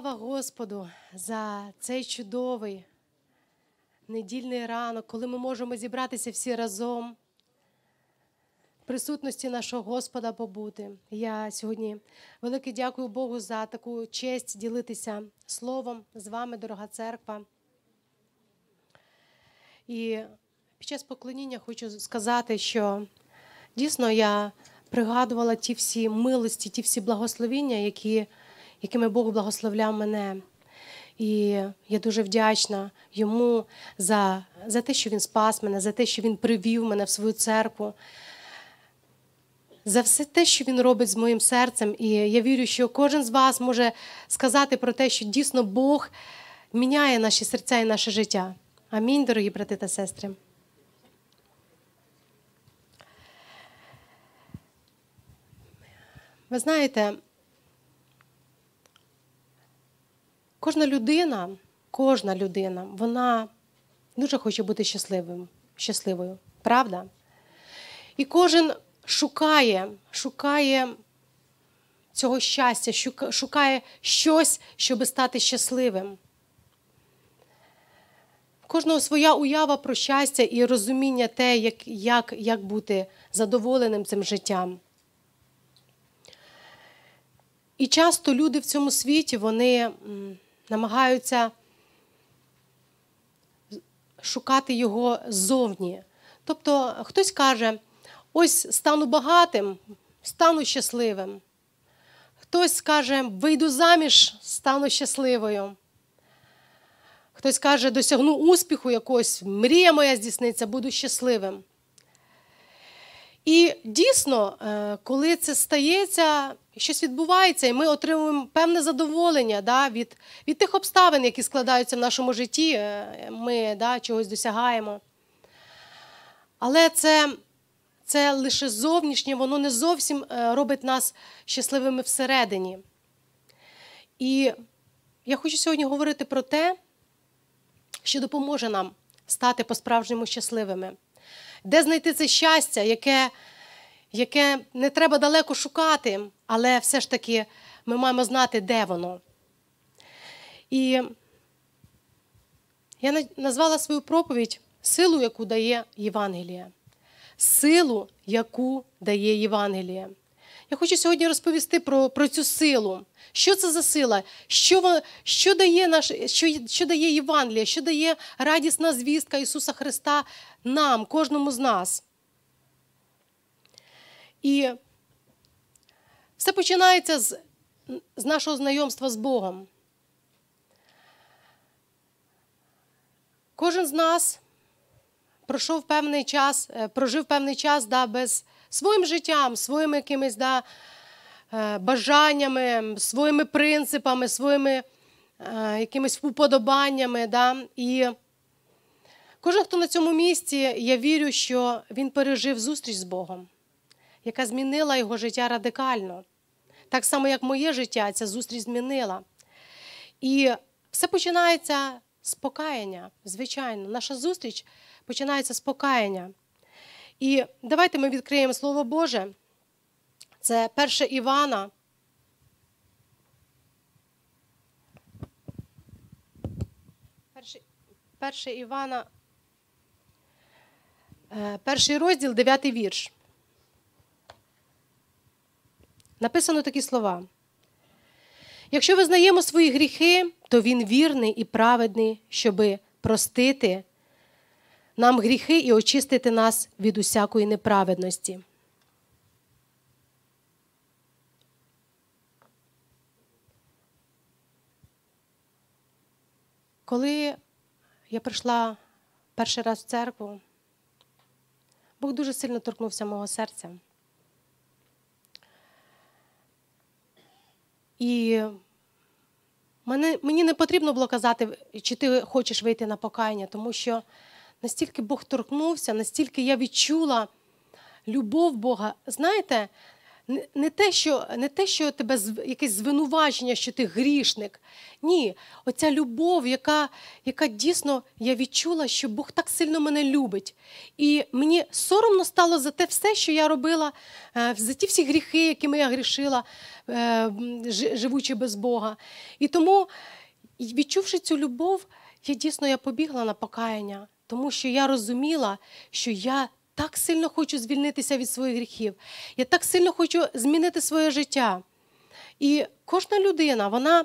Слава Господу за цей чудовий недільний ранок, коли ми можемо зібратися всі разом, в присутності нашого Господа побути. Я сьогодні велике дякую Богу за таку честь ділитися словом з вами, дорога церква. І під час поклоніння хочу сказати, що дійсно я пригадувала ті всі милості, ті всі благословіння, які якими Бог благословляв мене. І я дуже вдячна йому за, за те, що він спас мене, за те, що він привів мене в свою церкву. За все те, що він робить з моїм серцем, і я вірю, що кожен з вас може сказати про те, що дійсно Бог міняє наші серця і наше життя. Амінь, дорогі брати та сестри. Ви знаєте, Кожна людина, кожна людина, вона дуже хоче бути щасливим, щасливою, правда? І кожен шукає, шукає цього щастя, шукає щось, щоб стати щасливим. Кожного своя уява про щастя і розуміння те, як, як, як бути задоволеним цим життям. І часто люди в цьому світі, вони намагаються шукати його ззовні. Тобто хтось каже, ось стану багатим, стану щасливим. Хтось каже, вийду заміж, стану щасливою. Хтось каже, досягну успіху якось, мрія моя здійсниться, буду щасливим. І дійсно, е, коли це стається, щось відбувається, і ми отримуємо певне задоволення да, від від тих обставин, які складаються в нашому житті, е, ми да, чогось досягаємо. Але це це лише зовнішнє, воно не зовсім е, робить нас щасливими всередині. І я хочу сьогодні говорити про те, що допоможе нам стати по-справжньому щасливими, де знайти це щастя, яке яке не треба далеко шукати, але все ж таки ми маємо знати, де воно. І я назвала свою проповідь силу, яку дає Євангеліє. Силу, яку дає Євангеліє. Я хочу сьогодні розповісти про про цю силу. Що це за сила? Що що, дає наш, що, що дає Євангеліє, що дає радісна звістка Ісуса Христа нам, кожному з нас. І все починається з, з нашого знайомства з Богом. Кожен з нас пройшов певний час, е, прожив певний час да, без своїм життям, своїми якимись да, е, бажаннями, своїми принципами, своїми е, якимись уподобаннями. Да, і Кожен, хто на цьому місці, я вірю, що він пережив зустріч з Богом яка змінила його життя радикально. Так само, як моє життя, ця зустріч змінила. І все починається з покаяння, звичайно. Наша зустріч починається з покаяння. І давайте ми відкриємо Слово Боже. Це перше Івана. Перше Івана, е, перший розділ, дев'ятий вірш написано такі слова. Якщо визнаємо свої гріхи, то Він вірний і праведний, щоби простити нам гріхи і очистити нас від усякої неправедності. Коли я прийшла перший раз в церкву, Бог дуже сильно торкнувся мого серця. І мені, мені не потрібно було казати, чи ти хочеш вийти на покаяння, тому що настільки Бог торкнувся, настільки я відчула любов Бога. Знаєте, не, те, що не те, що тебе якесь звинувачення, що ти грішник. Ні, оця любов, яка яка дійсно я відчула, що Бог так сильно мене любить. І мені соромно стало за те все, що я робила, е, за ті всі гріхи, якими я грішила, е, живучи без Бога. І тому, відчувши цю любов, я дійсно я побігла на покаяння, тому що я розуміла, що я так сильно хочу звільнитися від своїх гріхів, я так сильно хочу змінити своє життя. І кожна людина, вона.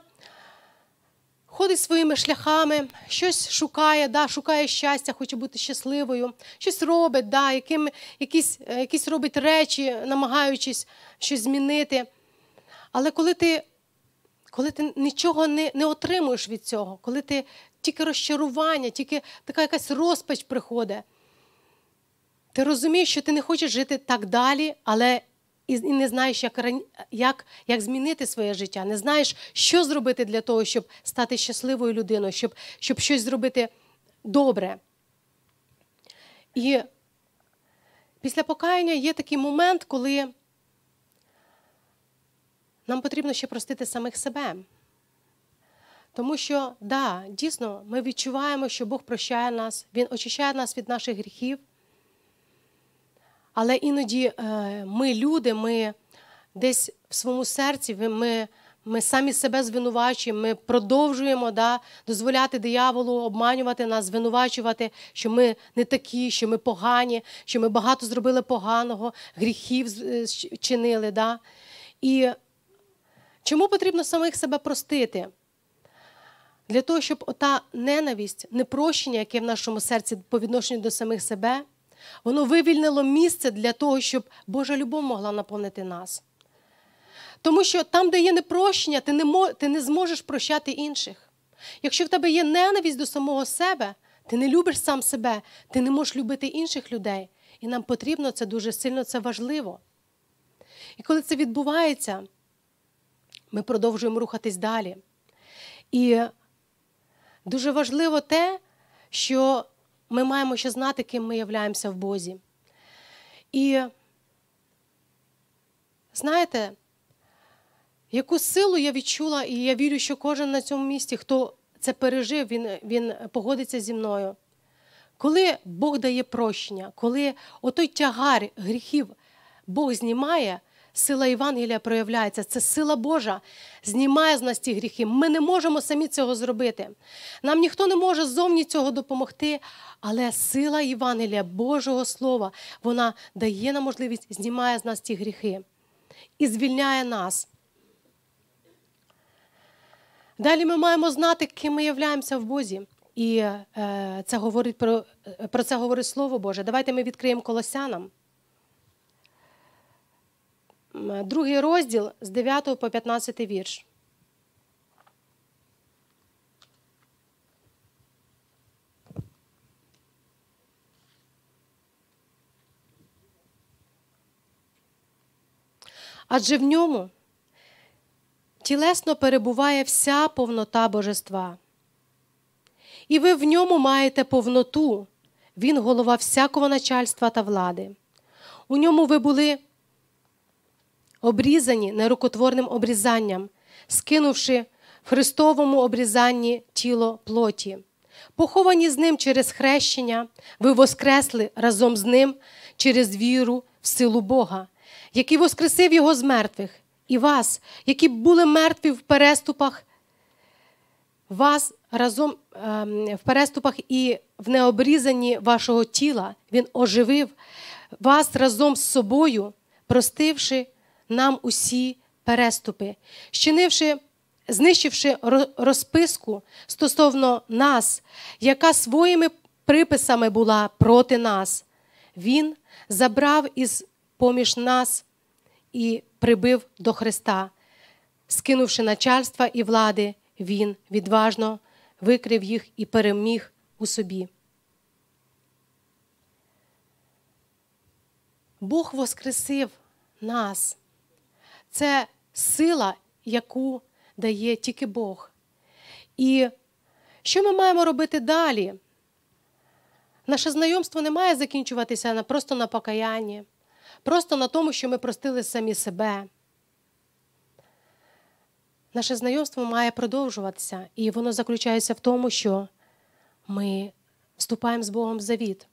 Ходить своїми шляхами, щось шукає, да, шукає щастя, хоче бути щасливою, щось робить, да, яким, якісь е, якісь робить речі, намагаючись щось змінити. Але коли ти коли ти нічого не не отримуєш від цього, коли ти тільки розчарування, тільки така якась розпач приходить, ти розумієш, що ти не хочеш жити так далі, але і не знаєш, як як, як змінити своє життя. Не знаєш, що зробити для того, щоб стати щасливою людиною, щоб, щоб щось зробити добре. І після покаяння є такий момент, коли нам потрібно ще простити самих себе. Тому що, да, дійсно, ми відчуваємо, що Бог прощає нас, Він очищає нас від наших гріхів. Але іноді е, ми, люди, ми десь в своєму серці, ми ми самі себе звинувачуємо, ми продовжуємо да, дозволяти дияволу обманювати нас, звинувачувати, що ми не такі, що ми погані, що ми багато зробили поганого, гріхів е, чинили. Да. І чому потрібно самих себе простити? Для того, щоб ота ненависть, непрощення, яке в нашому серці по відношенню до самих себе. Воно вивільнило місце для того, щоб Божа любов могла наповнити нас. Тому що там, де є непрощення, ти не ти не зможеш прощати інших. Якщо в тебе є ненависть до самого себе, ти не любиш сам себе, ти не можеш любити інших людей. І нам потрібно це дуже сильно, це важливо. І коли це відбувається, ми продовжуємо рухатись далі. І дуже важливо те, що ми маємо ще знати, ким ми являємося в Бозі. І знаєте, яку силу я відчула, і я вірю, що кожен на цьому місці, хто це пережив, він, він погодиться зі мною. Коли Бог дає прощення, коли отой тягар гріхів Бог знімає. Сила Євангелія проявляється, це сила Божа, знімає з нас ті гріхи. Ми не можемо самі цього зробити. Нам ніхто не може зовні цього допомогти, але сила Євангелія, Божого Слова, вона дає нам можливість, знімає з нас ті гріхи і звільняє нас. Далі ми маємо знати, ким ми являємося в Бозі. І е, це говорить про, е, про це говорить Слово Боже. Давайте ми відкриємо колосянам. Е, другий розділ з 9 по 15 вірш. Адже в ньому тілесно перебуває вся повнота божества. І ви в ньому маєте повноту, він голова всякого начальства та влади. У ньому ви були обрізані нерукотворним обрізанням, скинувши в Христовому обрізанні тіло плоті. Поховані з ним через хрещення, ви воскресли разом з ним через віру в силу Бога, який воскресив Його з мертвих, і вас, які були мертві в переступах, вас разом ем, в переступах і в необрізанні вашого тіла, Він оживив вас разом з собою, простивши нам усі переступи, щинивши, знищивши розписку стосовно нас, яка своїми приписами була проти нас, Він забрав із поміж нас і прибив до Христа, скинувши начальства і влади, Він відважно викрив їх і переміг у собі. Бог воскресив нас. Це сила, яку дає тільки Бог. І що ми маємо робити далі? Наше знайомство не має закінчуватися просто на покаянні, просто на тому, що ми простили самі себе. Наше знайомство має продовжуватися, і воно заключається в тому, що ми вступаємо з Богом в завіт.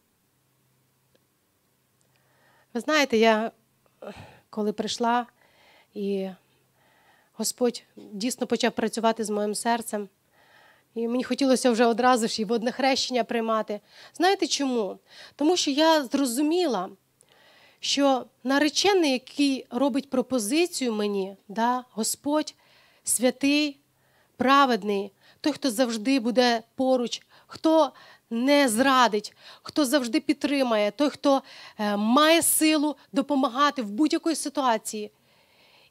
Ви знаєте, я коли прийшла. І Господь дійсно почав працювати з моїм серцем. І мені хотілося вже одразу ж і водне хрещення приймати. Знаєте чому? Тому що я зрозуміла, що наречений, який робить пропозицію мені, да, Господь святий, праведний, той, хто завжди буде поруч, хто не зрадить, хто завжди підтримає, той, хто е, має силу допомагати в будь-якій ситуації.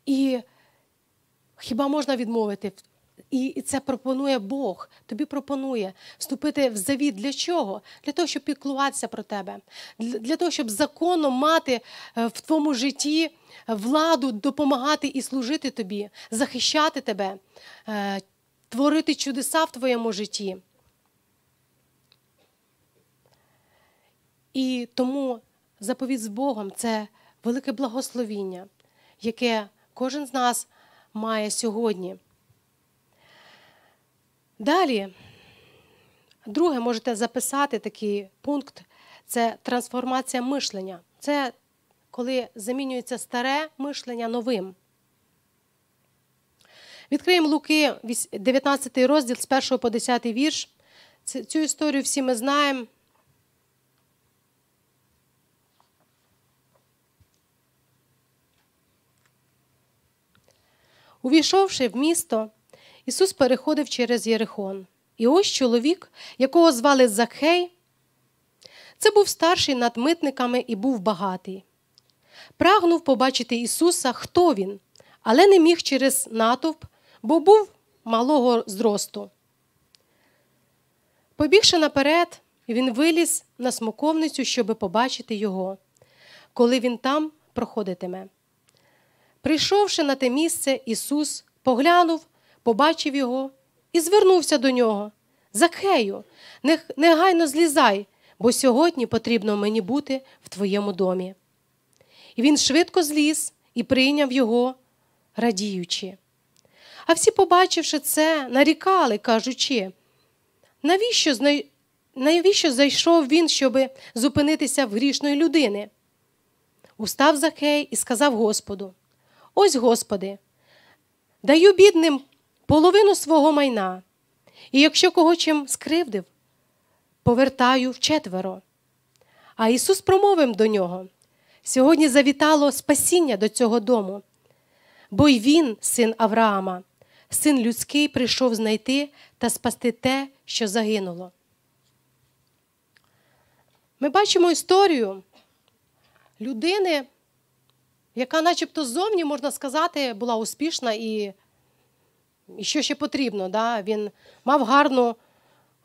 І хіба можна відмовити? І це пропонує Бог. Тобі пропонує вступити в завіт. Для чого? Для того, щоб піклуватися про тебе, для того, щоб законом мати е, в твоєму житті владу допомагати і служити тобі, захищати тебе, е, творити чудеса в твоєму житті. І тому заповідь з Богом це велике благословіння, яке кожен з нас має сьогодні. Далі, друге, можете записати такий пункт це трансформація мишлення. Це коли замінюється старе мишлення новим. Відкриємо Луки, 19 розділ з 1 по 10 вірш. Цю історію всі ми знаємо. Увійшовши в місто, Ісус переходив через Єрихон. І ось чоловік, якого звали Захей, це був старший над митниками і був багатий. Прагнув побачити Ісуса, хто він, але не міг через натовп, бо був малого зросту. Побігши наперед, він виліз на смоковницю, щоби побачити його, коли він там проходитиме. Прийшовши на те місце, Ісус поглянув, побачив його і звернувся до нього. Закхею, негайно злізай, бо сьогодні потрібно мені бути в твоєму домі. І він швидко зліз і прийняв його, радіючи. А всі, побачивши це, нарікали, кажучи, навіщо навіщо зайшов він, щоб зупинитися в грішної людини? Устав Захей і сказав Господу Ось, Господи, даю бідним половину свого майна, і якщо кого чим скривдив, повертаю в четверо. А Ісус промовив до нього: сьогодні завітало спасіння до цього дому, бо й Він, син Авраама, син людський, прийшов знайти та спасти те, що загинуло. Ми бачимо історію людини яка, начебто, ззовні, можна сказати, була успішна і і що ще потрібно. Да? Він мав гарну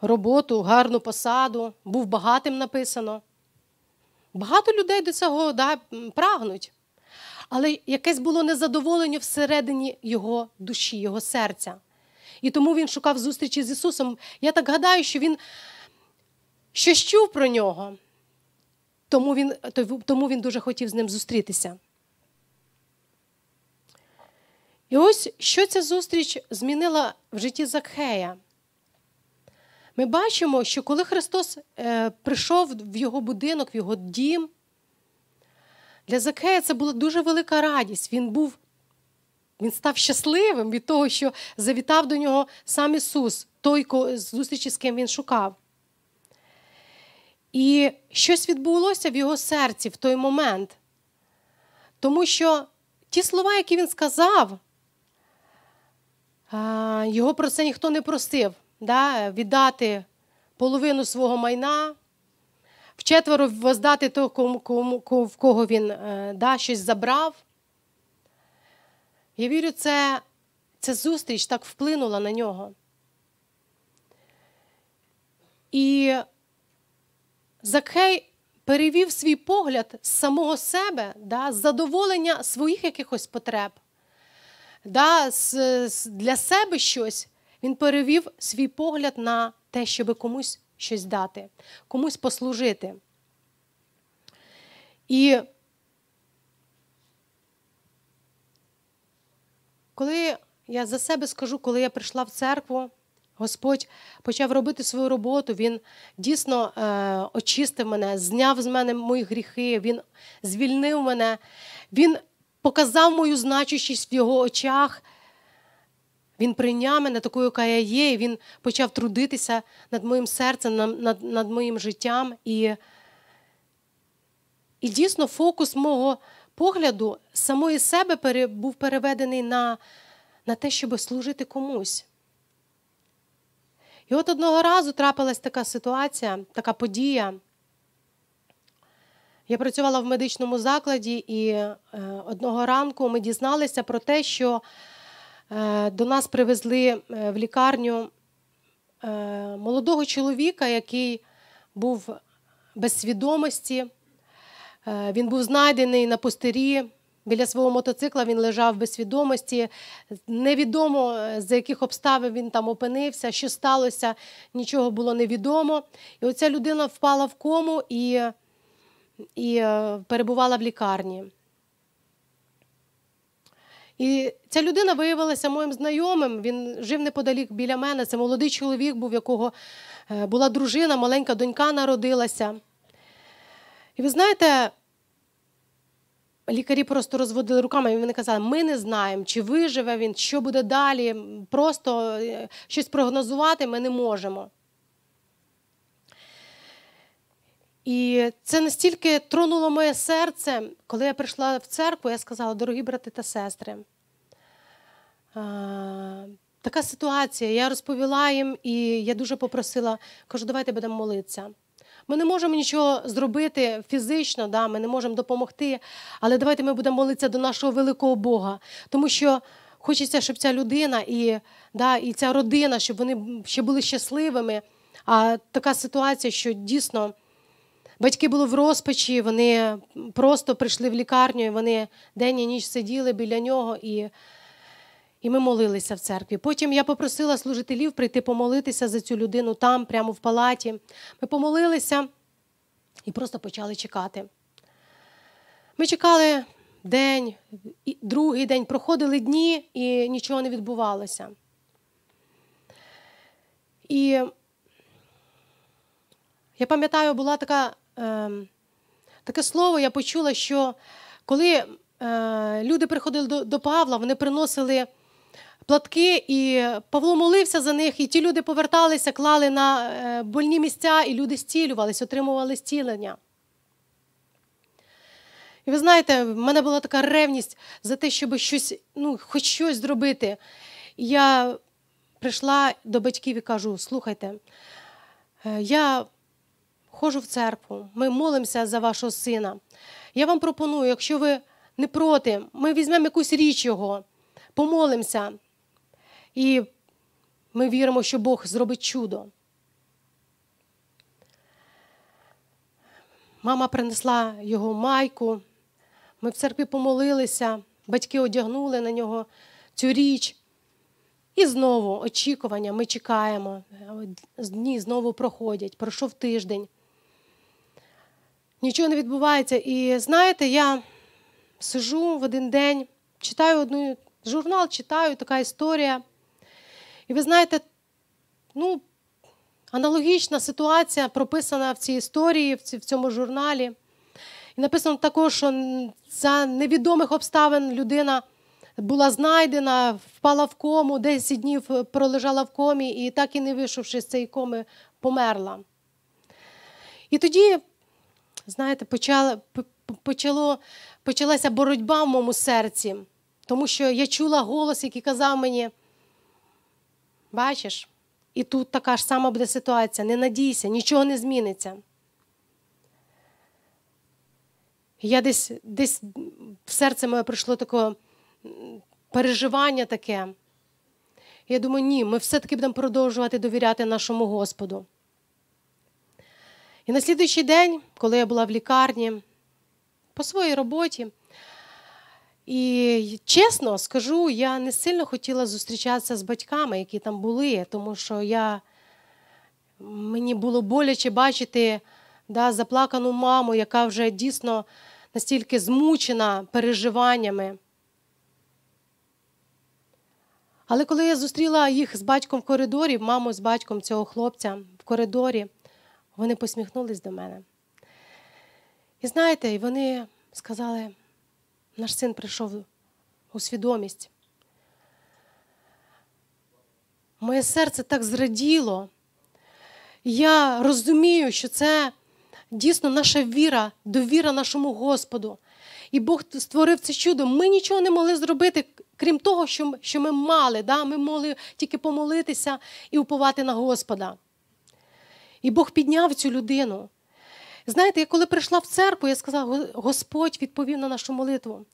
роботу, гарну посаду, був багатим написано. Багато людей до цього да, прагнуть. Але якесь було незадоволення всередині його душі, його серця. І тому він шукав зустрічі з Ісусом. Я так гадаю, що він щось чув про нього, тому він, тому він дуже хотів з ним зустрітися. І ось що ця зустріч змінила в житті Закхея. Ми бачимо, що коли Христос е, прийшов в його будинок, в його дім, для Закхея це була дуже велика радість. Він був, він став щасливим від того, що завітав до нього сам Ісус, той зустрічі, з ким він шукав. І щось відбулося в його серці в той момент. Тому що ті слова, які він сказав, його про це ніхто не просив да, віддати половину свого майна, вчетверо воздати того, кому, кому, в кого він е, да, щось забрав. Я вірю, це, ця зустріч так вплинула на нього. І Закхей перевів свій погляд з самого себе да, з задоволення своїх якихось потреб да, для себе щось, він перевів свій погляд на те, щоб комусь щось дати, комусь послужити. І коли я за себе скажу, коли я прийшла в церкву, Господь почав робити свою роботу, Він дійсно е, очистив мене, зняв з мене мої гріхи, Він звільнив мене. Він показав мою значущість в його очах. Він прийняв мене такою, яка я є, і він почав трудитися над моїм серцем, над над, моїм життям. І, і дійсно фокус мого погляду самої себе пере, був переведений на, на те, щоб служити комусь. І от одного разу трапилась така ситуація, така подія. Я працювала в медичному закладі, і е, одного ранку ми дізналися про те, що е, до нас привезли е, в лікарню молодого чоловіка, який був без свідомості. Він був знайдений на пустирі. Біля свого мотоцикла він лежав без свідомості. Невідомо з яких обставин він там опинився, що сталося, нічого було невідомо. І оця людина впала в кому і і е, перебувала в лікарні. І ця людина виявилася моїм знайомим. Він жив неподалік біля мене. Це молодий чоловік, був якого е, була дружина, маленька донька народилася. І ви знаєте, лікарі просто розводили руками, і вони казали, ми не знаємо, чи виживе він, що буде далі. Просто е, щось прогнозувати ми не можемо. І це настільки тронуло моє серце, коли я прийшла в церкву, я сказала, дорогі брати та сестри, така ситуація. Я розповіла їм, і я дуже попросила, кажу, давайте будемо молитися. Ми не можемо нічого зробити фізично, да, ми не можемо допомогти, але давайте ми будемо молитися до нашого великого Бога, тому що. Хочеться, щоб ця людина і да, і ця родина, щоб вони ще були щасливими. А така ситуація, що дійсно Батьки були в розпачі, вони просто прийшли в лікарню, і вони день і ніч сиділи біля нього, і і ми молилися в церкві. Потім я попросила служителів прийти помолитися за цю людину там, прямо в палаті. Ми помолилися і просто почали чекати. Ми чекали день, другий день, проходили дні і нічого не відбувалося. І я пам'ятаю, була така Ем, таке слово я почула, що коли е, люди приходили до Павла, вони приносили платки, і Павло молився за них, і ті люди поверталися, клали на е, больні місця, і люди зцілювались, отримували зцілення. І ви знаєте, в мене була така ревність за те, щоб щось, ну, хоч щось зробити. я прийшла до батьків і кажу: слухайте, е, я Хожу в церкву, ми молимося за вашого сина. Я вам пропоную, якщо ви не проти, ми візьмемо якусь річ його, помолимося. І ми віримо, що Бог зробить чудо. Мама принесла його майку. Ми в церкві помолилися, батьки одягнули на нього цю річ. І знову очікування ми чекаємо. Дні знову проходять. Пройшов тиждень нічого не відбувається. І знаєте, я сижу в один день, читаю одну журнал, читаю така історія. І ви знаєте, ну, аналогічна ситуація прописана в цій історії, в цьому журналі. І написано також, що за невідомих обставин людина була знайдена, впала в кому, 10 днів е, пролежала в комі і так і не вийшовши з цієї коми, померла. І тоді знаєте, почала, почало, почалася боротьба в моєму серці, тому що я чула голос, який казав мені, бачиш, і тут така ж сама буде ситуація, не надійся, нічого не зміниться. Я десь десь в серце моє прийшло таке переживання таке. Я думаю, ні, ми все-таки будемо продовжувати довіряти нашому Господу. І на слідуючий день, коли я була в лікарні по своїй роботі, і чесно скажу, я не сильно хотіла зустрічатися з батьками, які там були, тому що я, мені було боляче бачити да, заплакану маму, яка вже дійсно настільки змучена переживаннями. Але коли я зустріла їх з батьком в коридорі, маму з батьком цього хлопця в коридорі, вони посміхнулись до мене. І знаєте, вони сказали, наш син прийшов у свідомість. Моє серце так зраділо. Я розумію, що це дійсно наша віра, довіра нашому Господу. І Бог створив це чудо. Ми нічого не могли зробити, крім того, що ми мали. Да? Ми могли тільки помолитися і уповати на Господа. І Бог підняв цю людину. Знаєте, я коли прийшла в церкву, я сказала, Господь відповів на нашу молитву.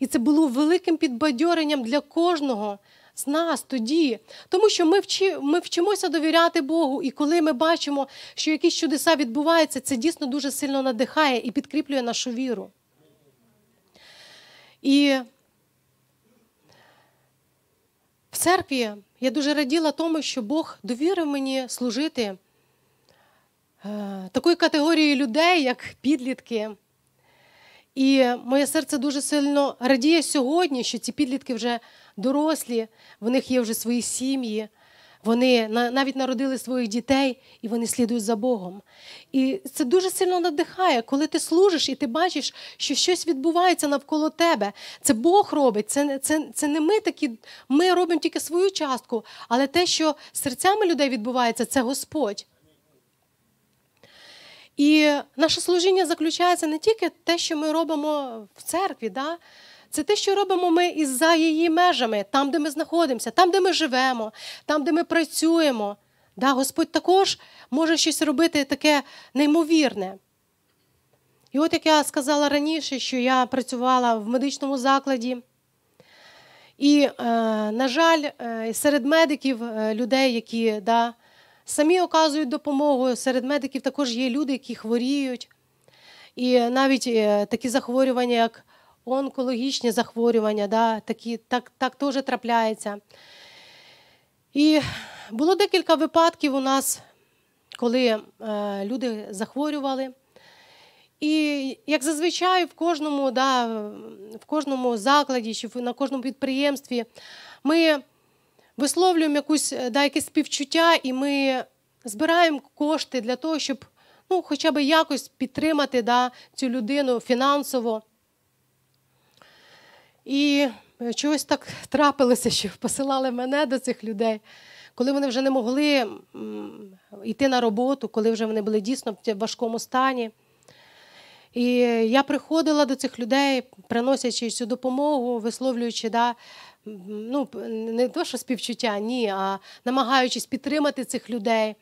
І це було великим підбадьоренням для кожного з нас тоді. Тому що ми вчи, ми вчимося довіряти Богу, і коли ми бачимо, що якісь чудеса відбуваються, це дійсно дуже сильно надихає і підкріплює нашу віру. І в церкві я дуже раділа тому, що Бог довірив мені служити. Е, такої категорії людей, як підлітки. І моє серце дуже сильно радіє сьогодні, що ці підлітки вже дорослі, в них є вже свої сім'ї, вони навіть народили своїх дітей і вони слідують за Богом. І це дуже сильно надихає, коли ти служиш і ти бачиш, що щось відбувається навколо тебе. Це Бог робить, це це, це не ми такі, ми робимо тільки свою частку, але те, що серцями людей відбувається, це Господь. І наше служіння заключається не тільки те, що ми робимо в церкві, да? це те, що робимо ми і за її межами, там, де ми знаходимося, там, де ми живемо, там, де ми працюємо. Да? Господь також може щось робити таке неймовірне. І от як я сказала раніше, що я працювала в медичному закладі. І, е, на жаль, е, серед медиків е, людей, які да, самі оказують допомогу. Серед медиків також є люди, які хворіють. І навіть е, такі захворювання, як онкологічні захворювання, да, такі, так так теж трапляється. І було декілька випадків у нас, коли е, люди захворювали. І, як зазвичай, в кожному да, в кожному закладі чи на кожному підприємстві ми висловлюємо якусь е, да, якесь співчуття, і ми збираємо кошти для того, щоб ну, хоча б якось підтримати да, цю людину фінансово. І е, чогось так трапилося, що посилали мене до цих людей, коли вони вже не могли йти на роботу, коли вже вони були дійсно в важкому стані. І я приходила до цих людей, приносячи цю допомогу, висловлюючи да, ну не то, що співчуття, ні, а намагаючись підтримати цих людей.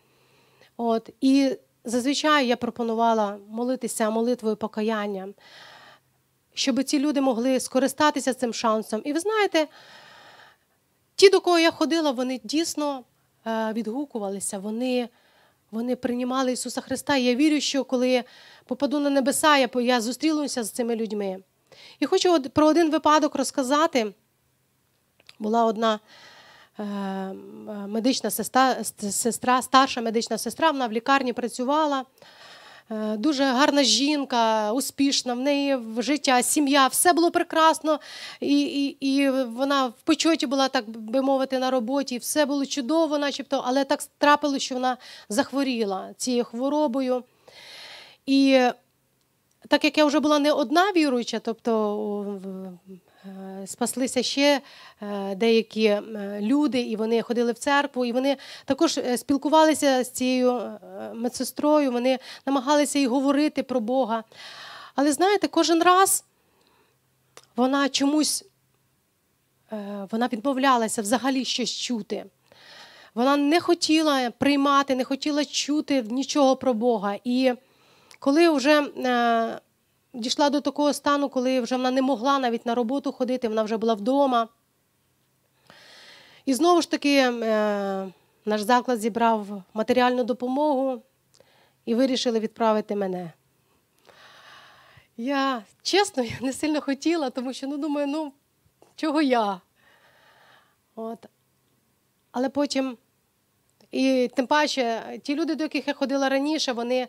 От і зазвичай я пропонувала молитися молитвою покаяння, щоб ці люди могли скористатися цим шансом. І ви знаєте, ті, до кого я ходила, вони дійсно е, відгукувалися, вони вони приймали Ісуса Христа. І я вірю, що коли попаду на небеса, я зустрілася з цими людьми. І хочу про один випадок розказати була одна е, медична сестра, старша медична сестра, вона в лікарні працювала. Е, дуже гарна жінка, успішна, в неї життя, сім'я, все було прекрасно. І і, і вона в почоті була, так би мовити, на роботі, все було чудово, начебто, але так трапилося, що вона захворіла цією хворобою. І так як я вже була не одна віруюча, тобто Е, спаслися ще е, деякі е, люди, і вони ходили в церкву, і вони також спілкувалися з цією медсестрою, вони намагалися й говорити про Бога. Але знаєте, кожен раз вона чомусь вона відмовлялася взагалі щось чути. Вона не хотіла приймати, не хотіла чути нічого про Бога. І коли вже дійшла до такого стану, коли вже вона не могла навіть на роботу ходити, вона вже була вдома. І знову ж таки, е, наш заклад зібрав матеріальну допомогу і вирішили відправити мене. Я чесно, я не сильно хотіла, тому що ну, думаю, ну чого я? От. Але потім, і тим паче, ті люди, до яких я ходила раніше, вони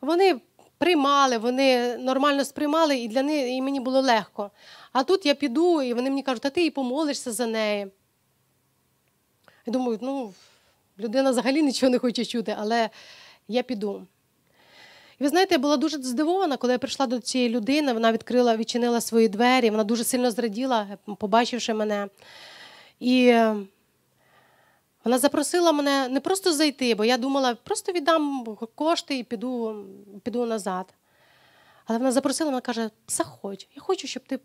вони приймали, вони нормально сприймали, і для них і мені було легко. А тут я піду, і вони мені кажуть, а ти і помолишся за неї. Я думаю, ну, людина взагалі нічого не хоче чути, але я піду. І ви знаєте, я була дуже здивована, коли я прийшла до цієї людини, вона відкрила, відчинила свої двері, вона дуже сильно зраділа, побачивши мене. І вона запросила мене не просто зайти, бо я думала, просто віддам кошти і піду піду назад. Але вона запросила мене каже: заходь, я хочу, щоб ти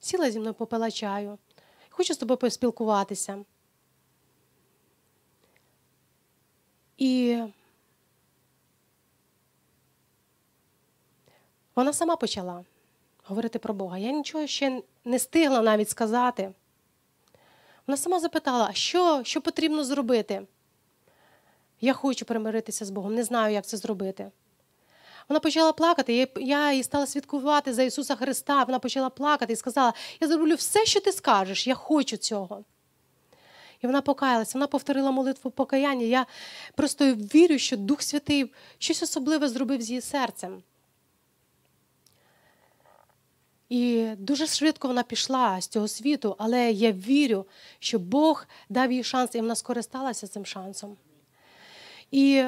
сіла зі мною попила чаю, хочу з тобою поспілкуватися. І вона сама почала говорити про Бога. Я нічого ще не встигла навіть сказати. Вона сама запитала, а що, що потрібно зробити? Я хочу примиритися з Богом, не знаю, як це зробити. Вона почала плакати, я їй стала свідкувати за Ісуса Христа. Вона почала плакати і сказала: Я зроблю все, що ти скажеш, я хочу цього. І вона покаялася, вона повторила молитву покаяння. Я просто вірю, що Дух Святий щось особливе зробив з її серцем. І дуже швидко вона пішла з цього світу, але я вірю, що Бог дав їй шанс, і вона скористалася цим шансом. І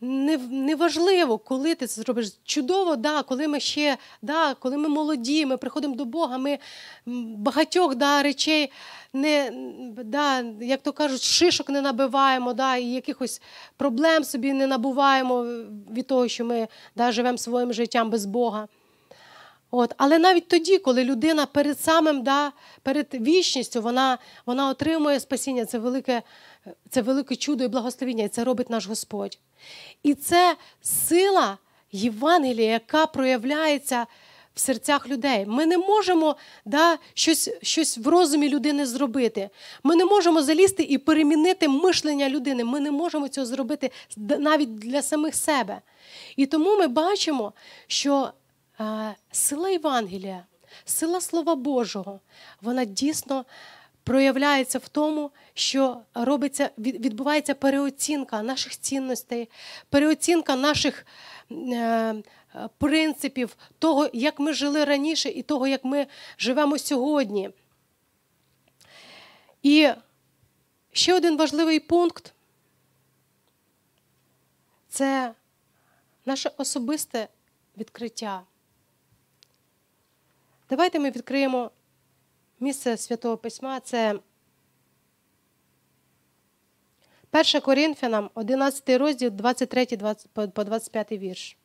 неважливо, коли ти це зробиш. Чудово, да, коли ми ще да, коли ми молоді, ми приходимо до Бога, ми багатьох да, речей не да, як то кажуть, шишок не набиваємо, да, і якихось проблем собі не набуваємо від того, що ми да, живемо своїм життям без Бога. От, Але навіть тоді, коли людина перед самим, да, перед вічністю, вона вона отримує спасіння, це велике це велике чудо і благословіння, і це робить наш Господь. І це сила Євангелія, яка проявляється в серцях людей. Ми не можемо да, щось щось в розумі людини зробити. Ми не можемо залізти і перемінити мишлення людини. Ми не можемо цього зробити навіть для самих себе. І тому ми бачимо, що сила Євангелія, сила Слова Божого, вона дійсно проявляється в тому, що робиться, відбувається переоцінка наших цінностей, переоцінка наших. Е, принципів того, як ми жили раніше, і того, як ми живемо сьогодні. І ще один важливий пункт це наше особисте відкриття. Давайте ми відкриємо місце святого письма. Це 1 Коринфянам, 11 розділ, 23 по 25 вірш.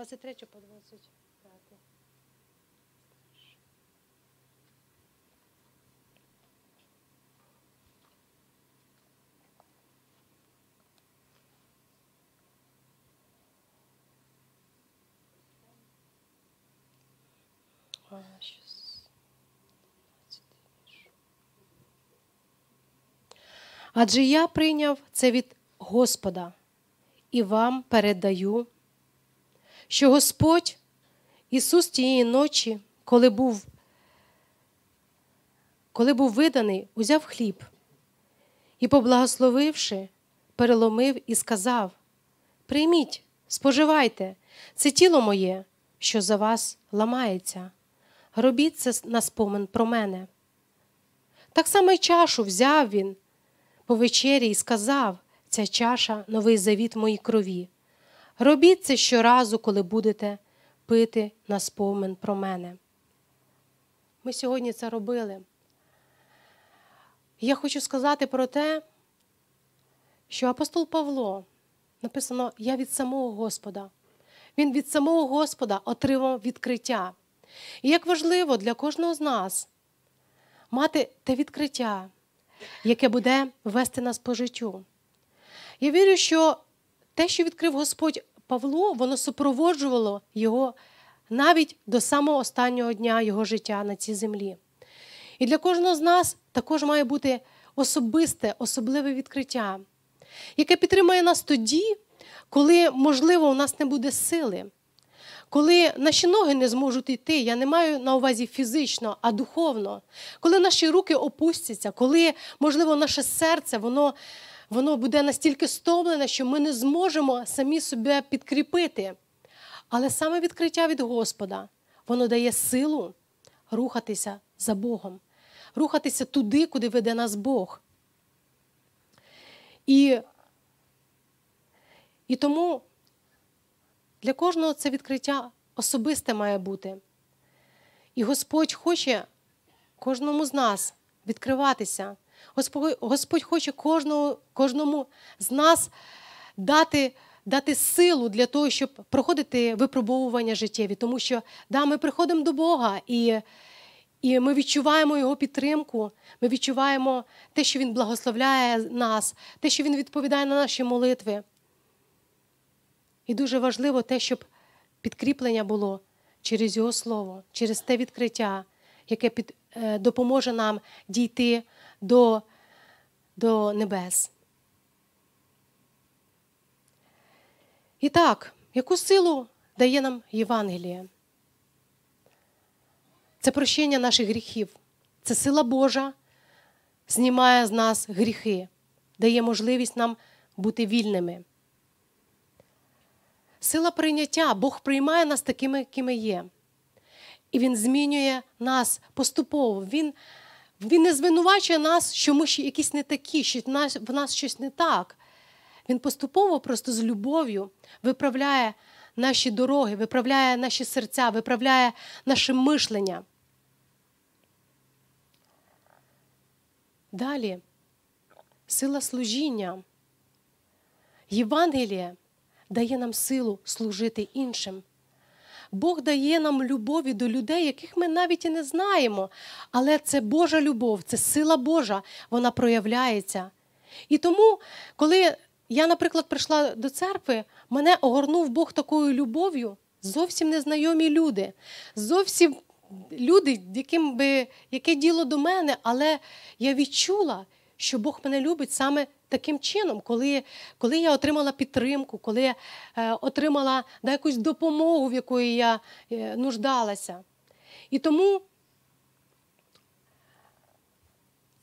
23 по 25. А, Адже я прийняв це від Господа і вам передаю що Господь Ісус тієї ночі, коли був, коли був виданий, узяв хліб і, поблагословивши, переломив і сказав: Прийміть, споживайте, це тіло моє, що за вас ламається. Робіть це на спомин про мене. Так само й чашу взяв він по вечері і сказав: ця чаша новий завіт моїй крові. Робіть це щоразу, коли будете пити на спомин про мене. Ми сьогодні це робили. Я хочу сказати про те, що апостол Павло написано: Я від самого Господа. Він від самого Господа отримав відкриття. І як важливо для кожного з нас мати те відкриття, яке буде вести нас по життю. Я вірю, що те, що відкрив Господь Павло, воно супроводжувало його навіть до самого останнього дня його життя на цій землі. І для кожного з нас також має бути особисте, особливе відкриття, яке підтримує нас тоді, коли, можливо, у нас не буде сили, коли наші ноги не зможуть йти, я не маю на увазі фізично, а духовно, коли наші руки опустяться, коли, можливо, наше серце, воно воно буде настільки стомлене, що ми не зможемо самі себе підкріпити. Але саме відкриття від Господа воно дає силу рухатися за Богом, рухатися туди, куди веде нас Бог. І, І тому для кожного це відкриття особисте має бути. І Господь хоче кожному з нас відкриватися. Господь Господь хоче кожного, кожному з нас дати дати силу для того, щоб проходити випробовування життєві. Тому що да, ми приходимо до Бога і і ми відчуваємо Його підтримку, ми відчуваємо те, що Він благословляє нас, те, що Він відповідає на наші молитви. І дуже важливо те, щоб підкріплення було через Його Слово, через те відкриття, яке під, е, допоможе нам дійти до, до небес. І так, яку силу дає нам Євангеліє? Це прощення наших гріхів. Це сила Божа знімає з нас гріхи, дає можливість нам бути вільними. Сила прийняття Бог приймає нас такими, якими є. І Він змінює нас поступово. Він він не звинувачує нас, що ми ще якісь не такі, що в нас щось не так. Він поступово просто з любов'ю виправляє наші дороги, виправляє наші серця, виправляє наше мишлення. Далі сила служіння. Євангеліє дає нам силу служити іншим. Бог дає нам любові до людей, яких ми навіть і не знаємо. Але це Божа любов, це сила Божа, вона проявляється. І тому, коли я, наприклад, прийшла до церкви, мене огорнув Бог такою любов'ю, зовсім незнайомі люди, зовсім люди, яким би яке діло до мене, але я відчула, що Бог мене любить саме таким чином, коли коли я отримала підтримку, коли я е, отримала да, якусь допомогу, в якої я е, нуждалася. І тому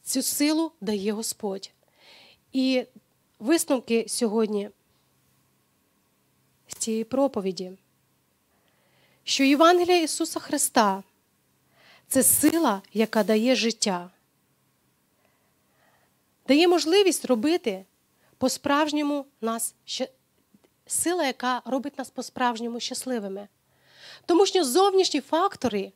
цю силу дає Господь. І висновки сьогодні з цієї проповіді, що Євангелія Ісуса Христа це сила, яка дає життя дає можливість робити по-справжньому нас сила, яка робить нас по-справжньому щасливими. Тому що зовнішні фактори,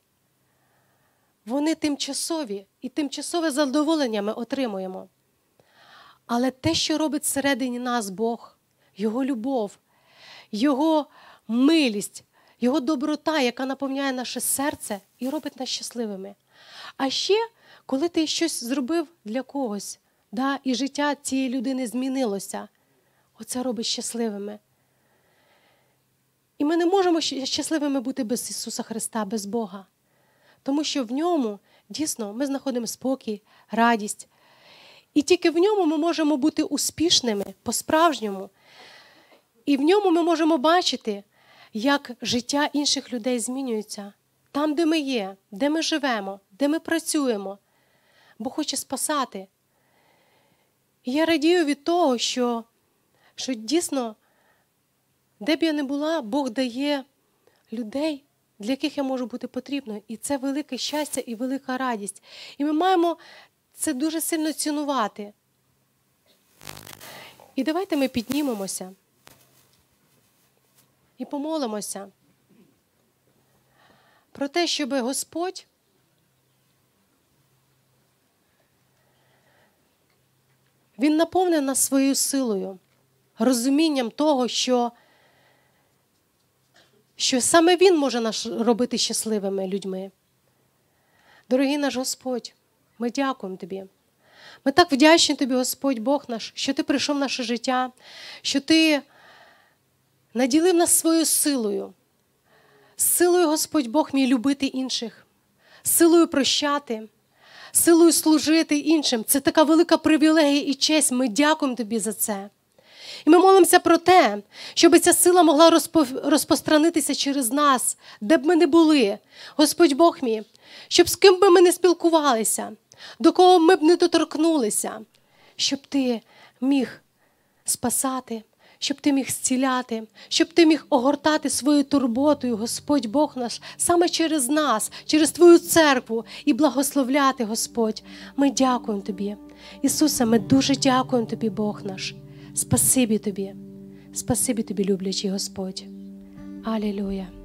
вони тимчасові і тимчасове задоволення ми отримуємо. Але те, що робить всередині нас Бог, Його любов, Його милість, Його доброта, яка наповняє наше серце і робить нас щасливими. А ще, коли ти щось зробив для когось, да, і життя цієї людини змінилося. Оце робить щасливими. І ми не можемо щасливими бути без Ісуса Христа, без Бога. Тому що в ньому дійсно ми знаходимо спокій, радість. І тільки в ньому ми можемо бути успішними по-справжньому. І в ньому ми можемо бачити, як життя інших людей змінюється. Там, де ми є, де ми живемо, де ми працюємо. Бо хоче спасати я радію від того, що що дійсно, де б я не була, Бог дає людей, для яких я можу бути потрібною. І це велике щастя і велика радість. І ми маємо це дуже сильно цінувати. І давайте ми піднімемося і помолимося про те, щоб Господь Він наповнив нас своєю силою, розумінням того, що що саме Він може нас робити щасливими людьми. Дорогий наш Господь, ми дякуємо Тобі. Ми так вдячні Тобі, Господь Бог наш, що Ти прийшов в наше життя, що Ти наділив нас своєю силою, силою, Господь Бог мій любити інших, силою прощати силою служити іншим. Це така велика привілегія і честь. Ми дякуємо тобі за це. І ми молимося про те, щоб ця сила могла розпостранитися через нас, де б ми не були, Господь Бог мій, щоб з ким би ми не спілкувалися, до кого ми б не доторкнулися, щоб ти міг спасати, щоб ти міг зціляти, щоб ти міг огортати своєю турботою, Господь Бог наш, саме через нас, через Твою церкву і благословляти, Господь. Ми дякуємо Тобі. Ісусе, ми дуже дякуємо Тобі, Бог наш. Спасибі Тобі, спасибі Тобі, люблячий Господь. Алілюя.